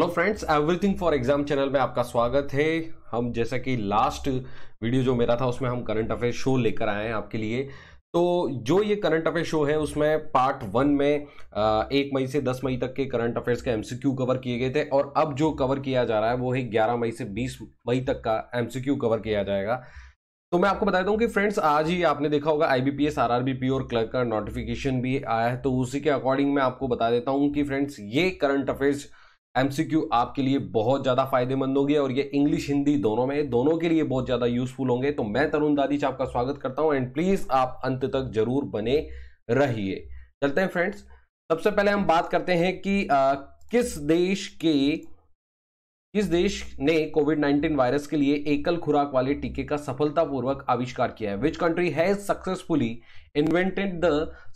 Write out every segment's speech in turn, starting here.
hello friends everything for exam channel में आपका स्वागत है हम जैसा कि लास्ट वीडियो जो मेरा था उसमें हम करंट अफेयर शो लेकर आए हैं आपके लिए तो जो ये करंट अफेयर शो है उसमें पार्ट वन में एक मई से दस मई तक के करंट अफेयर्स के एमसीक्यू कवर किए गए थे और अब जो कवर किया जा रहा है वो है ग्यारह मई से बीस मई तक का एमसीक्यू कवर किया जाएगा तो मैं आपको बता दूं कि फ्रेंड्स आज ही आपने देखा होगा आई बी पी और क्लर्क का नोटिफिकेशन भी आया है तो उसी के अकॉर्डिंग मैं आपको बता देता हूं कि फ्रेंड्स ये करंट अफेयर्स एमसीक्यू आपके लिए बहुत ज़्यादा फायदेमंद होंगे और ये इंग्लिश हिंदी दोनों में दोनों के लिए बहुत ज़्यादा यूजफुल होंगे तो मैं तरुण दादीच आपका स्वागत करता हूं एंड प्लीज़ आप अंत तक जरूर बने रहिए चलते हैं फ्रेंड्स सबसे पहले हम बात करते हैं कि आ, किस देश के किस देश ने कोविड 19 वायरस के लिए एकल खुराक वाले टीके का सफलतापूर्वक आविष्कार किया है which country has successfully invented the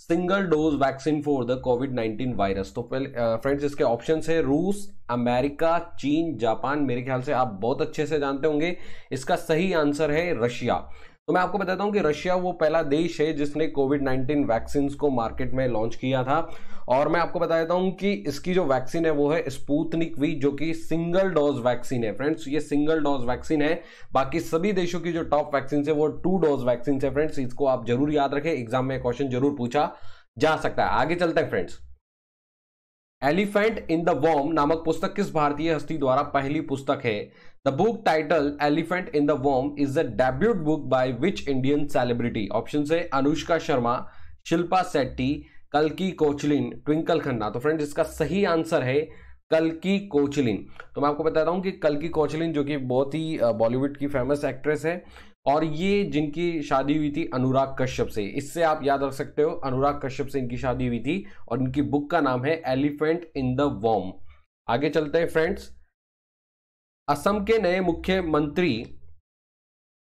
single dose vaccine for the COVID 19 virus तो फ्रेंड्स इसके ऑप्शन है रूस अमेरिका चीन जापान मेरे ख्याल से आप बहुत अच्छे से जानते होंगे इसका सही आंसर है रशिया तो मैं आपको बताता हूँ कि रशिया वो पहला देश है जिसने कोविड 19 वैक्सीन को मार्केट में लॉन्च किया था और मैं आपको बता देता हूँ कि इसकी जो वैक्सीन है वो है स्पूतनिक वी जो कि सिंगल डोज वैक्सीन है फ्रेंड्स ये सिंगल डोज वैक्सीन है बाकी सभी देशों की जो टॉप वैक्सीन है वो टू डोज वैक्सीन है फ्रेंड्स इसको आप जरूर याद रखें एग्जाम में क्वेश्चन जरूर पूछा जा सकता है आगे चलते हैं friends elephant in the womb नामक पुस्तक किस भारतीय हस्ती द्वारा पहली पुस्तक है the book title elephant in the womb is the debut book by which Indian celebrity option है अनुष्का शर्मा शिल्पा सेट्टी कलकी कोचलिन ट्विंकल खन्ना तो फ्रेंड इसका सही आंसर है कलकी कोचलिन तो मैं आपको बताता हूँ कि कलकी कोचलिन जो कि बहुत ही बॉलीवुड की फेमस एक्ट्रेस है और ये जिनकी शादी हुई थी अनुराग कश्यप से इससे आप याद रख सकते हो अनुराग कश्यप से इनकी शादी हुई थी और इनकी बुक का नाम है एलिफेंट इन द वॉम आगे चलते हैं फ्रेंड्स असम के नए मुख्यमंत्री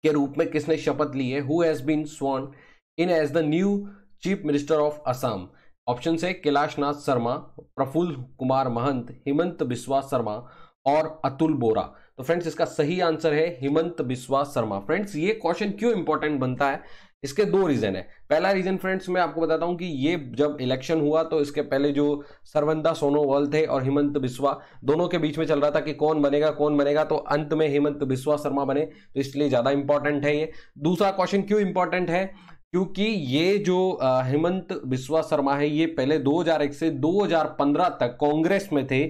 के रूप में किसने शपथ ली है who has been sworn in as the new chief minister of Assam option है कैलाश नाथ शर्मा प्रफुल्ल कुमार महंत हेमंत बिस्वा शर्मा और अतुल बोरा तो फ्रेंड्स इसका सही आंसर है हिमंत बिस्वा शर्मा फ्रेंड्स ये क्वेश्चन क्यों इंपॉर्टेंट बनता है इसके दो रीजन है पहला रीजन फ्रेंड्स मैं आपको बताता हूं कि ये जब इलेक्शन हुआ तो इसके पहले जो सरवंदा सोनोवाल थे और हिमंत बिस्वा दोनों के बीच में चल रहा था कि कौन बनेगा कौन बनेगा तो अंत में हेमंत बिस्वा शर्मा बने तो इसलिए ज़्यादा इंपॉर्टेंट है ये दूसरा क्वेश्चन क्यों इंपॉर्टेंट है क्योंकि ये जो हेमंत बिस्वा शर्मा है ये पहले 2001 से 2015 तक कांग्रेस में थे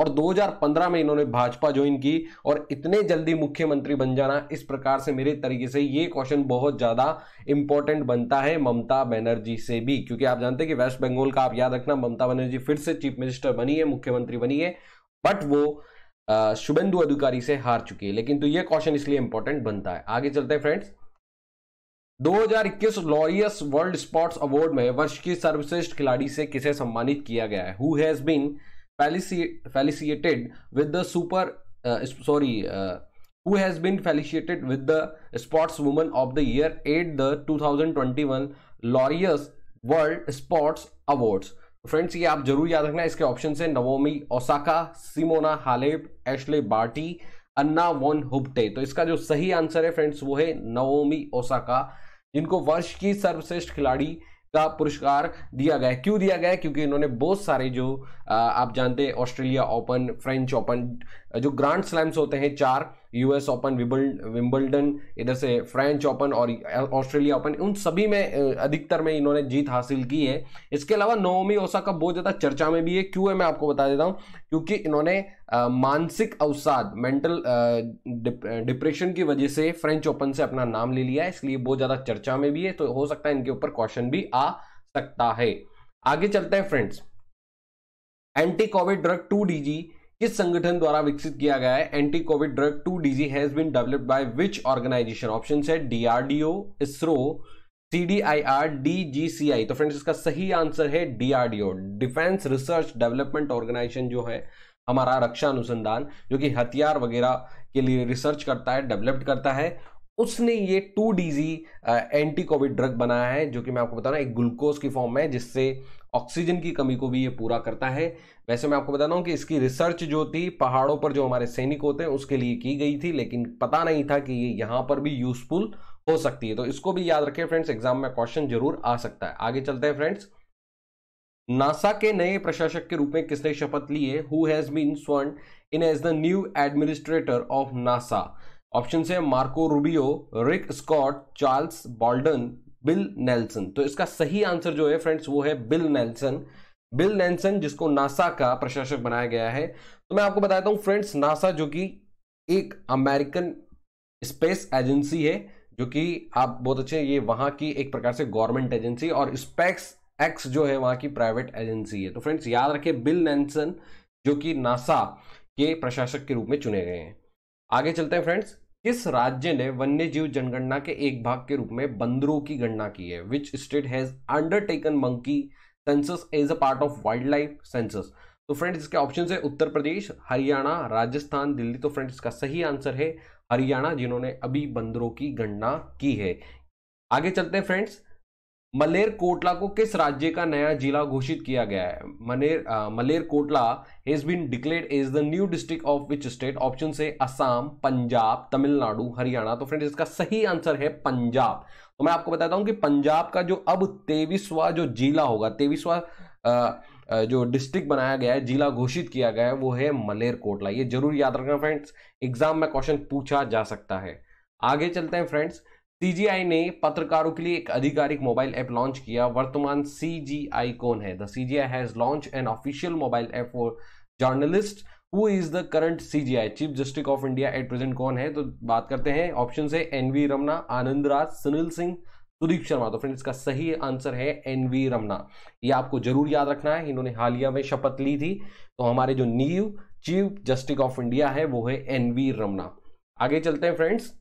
और 2015 में इन्होंने भाजपा ज्वाइन की और इतने जल्दी मुख्यमंत्री बन जाना इस प्रकार से मेरे तरीके से ये क्वेश्चन बहुत ज़्यादा इंपॉर्टेंट बनता है ममता बनर्जी से भी क्योंकि आप जानते हैं कि वेस्ट बंगाल का आप याद रखना ममता बनर्जी फिर से चीफ मिनिस्टर बनी है मुख्यमंत्री बनी है बट वो शुभेंदु अधिकारी से हार चुकी है लेकिन तो ये क्वेश्चन इसलिए इंपॉर्टेंट बनता है आगे चलते हैं friends 2021 Laureus world sports award में वर्ष की सर्वश्रेष्ठ खिलाड़ी से किसे सम्मानित किया गया है who has been felicitated with the super sorry sorry uh, who has been felicitated with the sportswoman of the year at the 2021 Laureus world sports awards friends ये आप जरूर याद रखना इसके ऑप्शन है Naomi Osaka Simona Halep Ashleigh Barty Anna von Hupte तो इसका जो सही आंसर है फ्रेंड्स वो है नवोमी ओसाका जिनको वर्ष की सर्वश्रेष्ठ खिलाड़ी का पुरस्कार दिया गया क्यों दिया गया क्योंकि इन्होंने बहुत सारे जो आप जानते हैं ऑस्ट्रेलिया ओपन फ्रेंच ओपन जो ग्रांड स्लैम्स होते हैं चार यूएस ओपन विम्बल्डन इधर से फ्रेंच ओपन और ऑस्ट्रेलिया ओपन उन सभी में अधिकतर में इन्होंने जीत हासिल की है इसके अलावा नवमी ओसा का बहुत ज़्यादा चर्चा में भी है क्यों है मैं आपको बता देता हूँ क्योंकि इन्होंने मानसिक अवसाद मेंटल डिप्रेशन की वजह से फ्रेंच ओपन से अपना नाम ले लिया है इसलिए बहुत ज़्यादा चर्चा में भी है तो हो सकता है इनके ऊपर क्वेश्चन भी आ सकता है आगे चलते हैं friends anti COVID drug two DG किस संगठन द्वारा विकसित किया गया है anti COVID drug two DG has been developed by which organisation option है डीआरडीओ इसरो सीडीआईआर डीजीसीआई तो फ्रेंड्स इसका सही आंसर है DRDO defence research development organisation जो है हमारा रक्षा अनुसंधान जो कि हथियार वगैरह के लिए रिसर्च करता है डेवलप्ड करता है उसने ये two DG anti COVID drug बनाया है जो कि मैं आपको बता रहा हूँ एक ग्लूकोज की फॉर्म में जिससे ऑक्सीजन की कमी को भी ये पूरा करता है वैसे मैं आपको बता दूं कि इसकी रिसर्च जो थी पहाड़ों पर जो हमारे सैनिक होते हैं उसके लिए की गई थी लेकिन पता नहीं था कि ये यहाँ पर भी यूजफुल हो सकती है तो इसको भी याद रखें फ्रेंड्स एग्जाम में क्वेश्चन जरूर आ सकता है आगे चलते हैं फ्रेंड्स नासा के नए प्रशासक के रूप में किसने शपथ ली है who has been sworn in as the new administrator of NASA option है Marco Rubio Rick Scott Charles Bolden Bill Nelson तो इसका सही आंसर जो है फ्रेंड्स वो है बिल नेल्सन बिल नेल्सन जिसको नासा का प्रशासक बनाया गया है तो मैं आपको बताता हूं फ्रेंड्स नासा जो कि एक अमेरिकन स्पेस एजेंसी है जो कि आप बहुत अच्छे ये वहां की एक प्रकार से गवर्नमेंट एजेंसी और स्पेक्स एक्स जो है वहां की प्राइवेट एजेंसी है तो फ्रेंड्स याद रखे बिल नेल्सन जो कि नासा के प्रशासक के रूप में चुने गए हैं आगे चलते हैं फ्रेंड्स किस राज्य ने वन्य जीव जनगणना के एक भाग के रूप में बंदरों की गणना की है which state has undertaken monkey census as a part of wildlife census तो फ्रेंड्स इसके ऑप्शन है उत्तर प्रदेश हरियाणा राजस्थान दिल्ली तो फ्रेंड्स इसका सही आंसर है हरियाणा जिन्होंने अभी बंदरों की गणना की है आगे चलते हैं फ्रेंड्स मलेर कोटला को किस राज्य का नया जिला घोषित किया गया है मनेर Malerkotla is been declare is the new district of which state option से असम पंजाब तमिलनाडु हरियाणा तो फ्रेंड्स इसका सही आंसर है पंजाब तो मैं आपको बताता हूं कि पंजाब का जो अब तेईसवा जो जिला होगा तेईसवा जो डिस्ट्रिक्ट बनाया गया है जिला घोषित किया गया है वो है मलेर कोटला ये जरूर याद रखना फ्रेंड्स एग्जाम में क्वेश्चन पूछा जा सकता है आगे चलते हैं फ्रेंड्स सीजीआई ने पत्रकारों के लिए एक आधिकारिक मोबाइल ऐप लॉन्च किया वर्तमान सीजीआई कौन है the CJI has launch an official mobile app for journalist who is the current CJI chief justice of India at present कौन है तो बात करते हैं ऑप्शन है एन वी रमना आनंद राज सुनील सिंह सुदीप शर्मा तो फ्रेंड्स इसका सही आंसर है एन वी रमना ये आपको जरूर याद रखना है इन्होंने हालिया में शपथ ली थी तो हमारे जो नीव चीफ जस्टिस ऑफ इंडिया है वो है एन वी रमना आगे चलते हैं फ्रेंड्स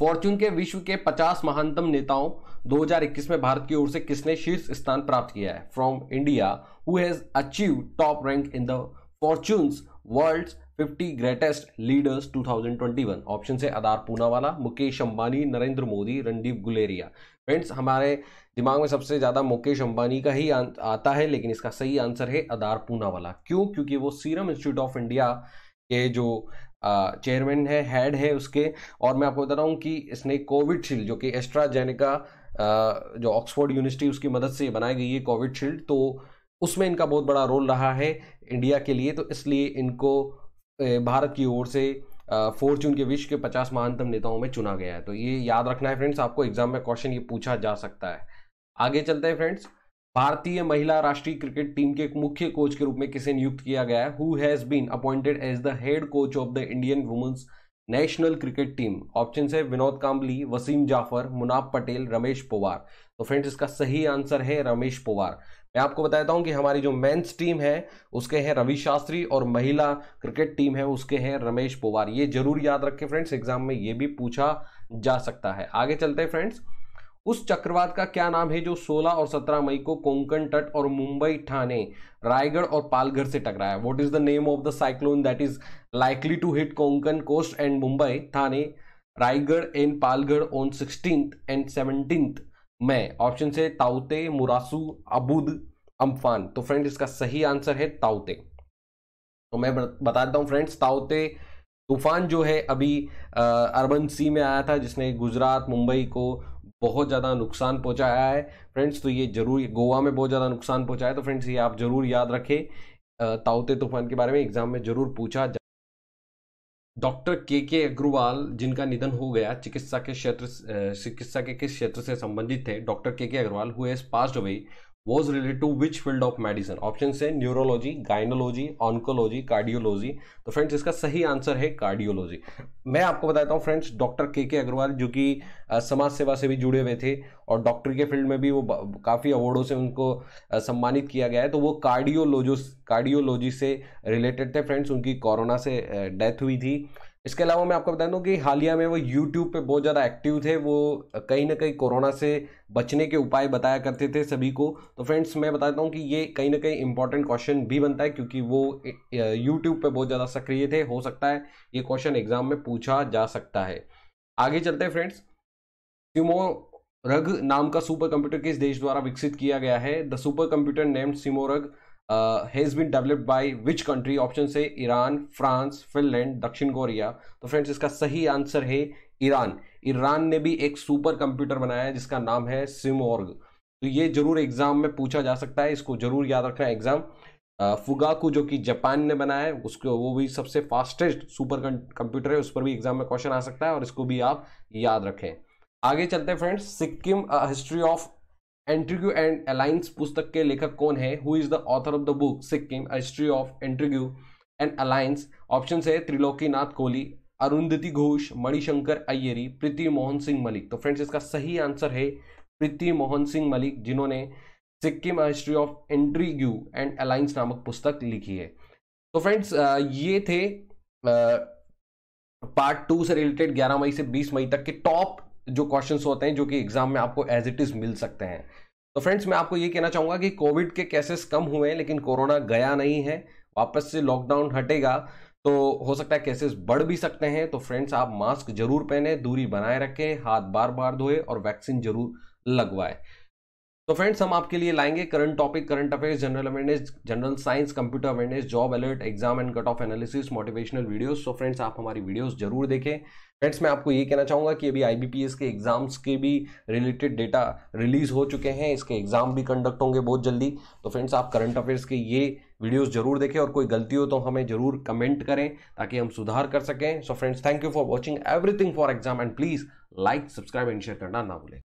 फॉर्च्यून के विश्व के 50 महानतम नेताओं 2021 में भारत की ओर से किसने शीर्ष स्थान प्राप्त किया है from India who has achieve top rank in the Fortune's world 50 greatest leaders 2021 option से आदार पूनावाला मुकेश अंबानी नरेंद्र मोदी रणदीप गुलेरिया फ्रेंड्स हमारे दिमाग में सबसे ज़्यादा मुकेश अंबानी का ही आता है लेकिन इसका सही आंसर है आदार पूनावाला क्यों क्योंकि वो सीरम इंस्टीट्यूट ऑफ इंडिया के जो चेयरमैन है हेड है उसके और मैं आपको बता रहा हूँ कि इसने कोविडशील्ड जो कि एस्ट्राजेनिका जो ऑक्सफोर्ड यूनिवर्सिटी उसकी मदद से बनाई गई है कोविडशील्ड तो उसमें इनका बहुत बड़ा रोल रहा है इंडिया के लिए तो इसलिए इनको भारत की ओर से फोर्चून के विश्व के पचास महानतम नेताओं में चुना गया है तो ये याद रखना है फ्रेंड्स आपको एग्जाम में क्वेश्चन ये पूछा जा सकता है आगे चलते हैं फ्रेंड्स भारतीय महिला राष्ट्रीय क्रिकेट टीम के मुख्य कोच के रूप में किसे नियुक्त किया गया है who has been appointed as the head coach of the Indian women's national cricket team option है विनोद काम्बली वसीम जाफर मुनाब पटेल रमेश पोवार तो फ्रेंड्स इसका सही आंसर है रमेश पोवार मैं आपको बताता हूं कि हमारी जो मेंस टीम है उसके हैं रवि शास्त्री और महिला क्रिकेट टीम है उसके हैं रमेश पोवार ये जरूर याद रखें फ्रेंड्स एग्जाम में ये भी पूछा जा सकता है आगे चलते हैं फ्रेंड्स उस चक्रवात का क्या नाम है जो 16 और 17 मई को कोंकण तट और मुंबई ठाणे रायगढ़ और पालघर से टकराया what is the name of the cyclone that is likely to hit Konkan coast and Mumbai Thane Raigad and Palghar on sixteen and seventeen May option से ताउते मुरासू अबुद अम्फान तो फ्रेंड इसका सही आंसर है ताउते तो मैं बता देता हूँ फ्रेंड्स ताउते तूफान जो है अभी आ, अर्बन सी में आया था जिसने गुजरात मुंबई को बहुत ज़्यादा नुकसान पहुंचाया है फ्रेंड्स तो ये जरूर गोवा में बहुत ज़्यादा नुकसान पहुंचाया तो फ्रेंड्स ये आप ज़रूर याद रखें ताउते तूफान के बारे में एग्जाम में ज़रूर पूछा डॉक्टर के के अग्रवाल जिनका निधन हो गया चिकित्सा के क्षेत्र चिकित्सा के किस क्षेत्र से संबंधित थे डॉक्टर के K Agarwal who passed away was related to which field of medicine option है न्यूरोलॉजी गाइनोलॉजी ऑनकोलॉजी कार्डियोलॉजी तो फ्रेंड्स इसका सही आंसर है कार्डियोलॉजी मैं आपको बताता हूँ फ्रेंड्स डॉक्टर के के अग्रवाल जो कि समाज सेवा से भी जुड़े हुए थे और डॉक्टर के फील्ड में भी वो काफ़ी अवार्डों से उनको सम्मानित किया गया है तो वो कार्डियोलॉजो कार्डियोलॉजी से रिलेटेड थे फ्रेंड्स उनकी कोरोना से डेथ हुई थी इसके अलावा मैं आपको बता दूं कि हालिया में वो यूट्यूब पे बहुत ज़्यादा एक्टिव थे वो कहीं ना कहीं कोरोना से बचने के उपाय बताया करते थे सभी को तो फ्रेंड्स मैं बताता हूँ कि ये कहीं ना कहीं इंपॉर्टेंट क्वेश्चन भी बनता है क्योंकि वो यूट्यूब पे बहुत ज़्यादा सक्रिय थे हो सकता है ये क्वेश्चन एग्जाम में पूछा जा सकता है आगे चलते हैं फ्रेंड्स सिमो रग नाम का सुपर कंप्यूटर किस देश द्वारा विकसित किया गया है the super computer named Simorgh has been developed by which country option से ईरान फ्रांस फिनलैंड दक्षिण कोरिया तो फ्रेंड्स इसका सही आंसर है ईरान ईरान ने भी एक सुपर कंप्यूटर बनाया है जिसका नाम है सिमोर्ग तो ये जरूर एग्जाम में पूछा जा सकता है इसको जरूर याद रखना एग्जाम फुगाकू uh, जो कि जापान ने बनाया है उसको वो भी सबसे फास्टेस्ट सुपर कंप्यूटर है उस पर भी एग्जाम में क्वेश्चन आ सकता है और इसको भी आप याद रखें आगे चलते हैं friends Sikkim history of intrigue and alliance पुस्तक के लेखक कौन है who is the author of the book Sikkim history of intrigue and alliance option है त्रिलोकी नाथ कोहली अरुंधति घोष मणिशंकर अय्यरी प्रीति मोहन सिंह मलिक तो फ्रेंड्स इसका सही आंसर है प्रीति मोहन सिंह मलिक जिन्होंने Sikkim history of intrigue and alliance नामक पुस्तक लिखी है तो फ्रेंड्स ये थे पार्ट टू से रिलेटेड 11 मई से 20 मई तक के टॉप जो क्वेश्चंस होते हैं जो कि एग्जाम में आपको एज इट इज मिल सकते हैं तो फ्रेंड्स मैं आपको ये कहना चाहूंगा कि कोविड के केसेस कम हुए हैं लेकिन कोरोना गया नहीं है वापस से लॉकडाउन हटेगा तो हो सकता है केसेस बढ़ भी सकते हैं तो फ्रेंड्स आप मास्क जरूर पहने दूरी बनाए रखें हाथ बार बार धोए और वैक्सीन जरूर लगवाएं तो फ्रेंड्स हम आपके लिए लाएंगे current topic current affairs general awareness general science computer awareness job alert exam and cut off analysis motivational videos so friends आप हमारी वीडियोस जरूर देखें फ्रेंड्स मैं आपको ये कहना चाहूँगा कि अभी आईबीपीएस के एग्जाम्स के भी रिलेटेड डेटा रिलीज हो चुके हैं इसके एग्जाम भी कंडक्ट होंगे बहुत जल्दी तो फ्रेंड्स आप करंट अफेयर्स के ये वीडियोस जरूर देखें और कोई गलती हो तो हमें जरूर कमेंट करें ताकि हम सुधार कर सकें so friends thank you for watching everything for exam and please like subscribe and share करना ना भूलें